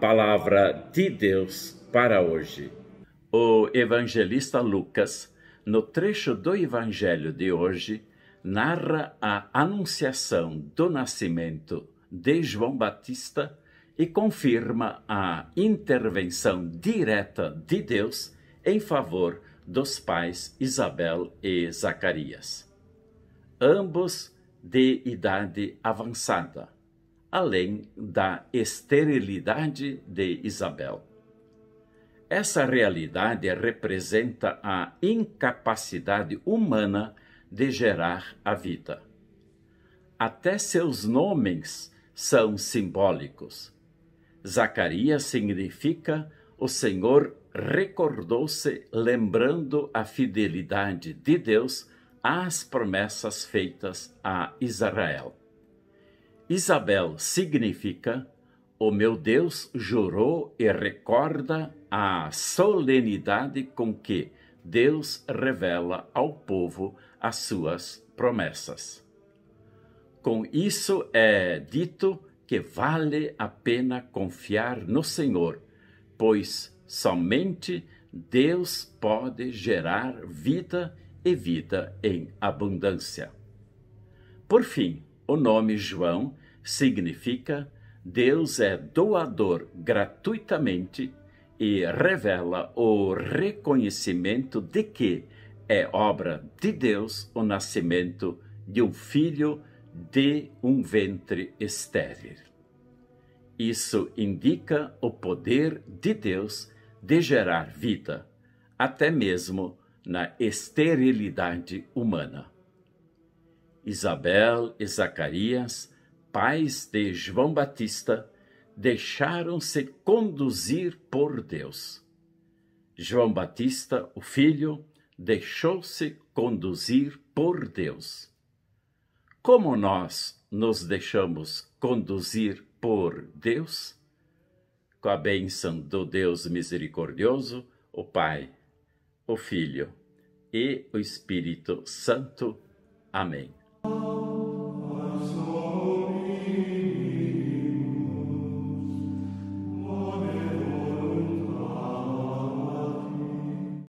palavra de Deus para hoje. O evangelista Lucas, no trecho do evangelho de hoje, narra a anunciação do nascimento de João Batista e confirma a intervenção direta de Deus em favor dos pais Isabel e Zacarias, ambos de idade avançada além da esterilidade de Isabel. Essa realidade representa a incapacidade humana de gerar a vida. Até seus nomes são simbólicos. Zacarias significa o Senhor recordou-se lembrando a fidelidade de Deus às promessas feitas a Israel. Isabel significa o meu Deus jurou e recorda a solenidade com que Deus revela ao povo as suas promessas. Com isso é dito que vale a pena confiar no Senhor, pois somente Deus pode gerar vida e vida em abundância. Por fim, o nome João significa Deus é doador gratuitamente e revela o reconhecimento de que é obra de Deus o nascimento de um filho de um ventre estéril. Isso indica o poder de Deus de gerar vida, até mesmo na esterilidade humana. Isabel e Zacarias, pais de João Batista, deixaram-se conduzir por Deus. João Batista, o filho, deixou-se conduzir por Deus. Como nós nos deixamos conduzir por Deus? Com a bênção do Deus misericordioso, o Pai, o Filho e o Espírito Santo. Amém.